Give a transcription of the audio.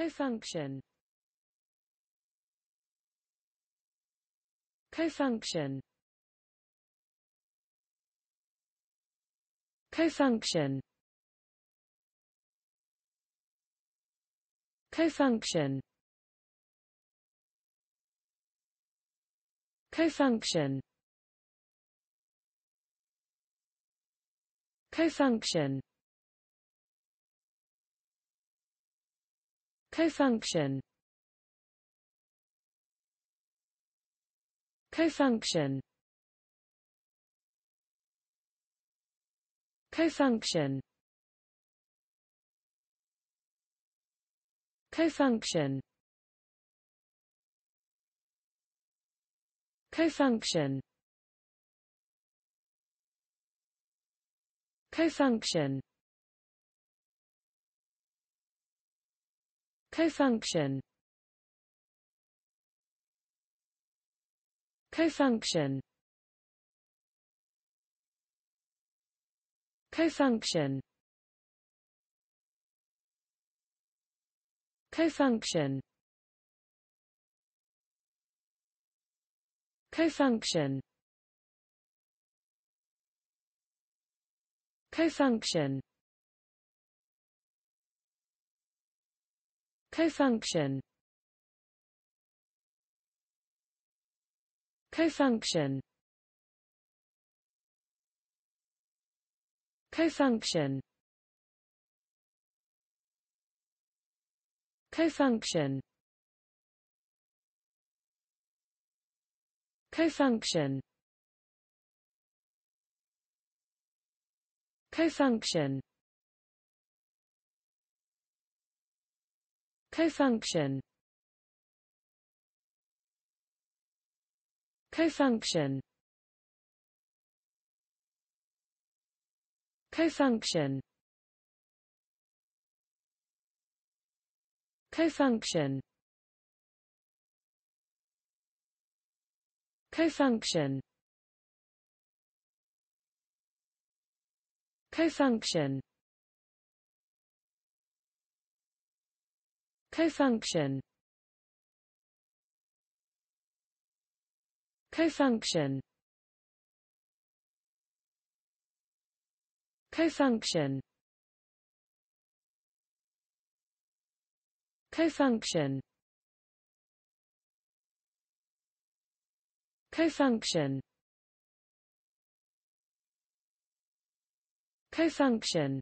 Cofunction Cofunction Cofunction Cofunction Cofunction Cofunction Cofunction Cofunction Cofunction Cofunction Cofunction Cofunction Cofunction Cofunction Cofunction Cofunction Cofunction Cofunction Cofunction Cofunction Cofunction Cofunction Cofunction Cofunction Cofunction Cofunction Cofunction Cofunction Cofunction Cofunction Cofunction Cofunction Cofunction Cofunction Cofunction Cofunction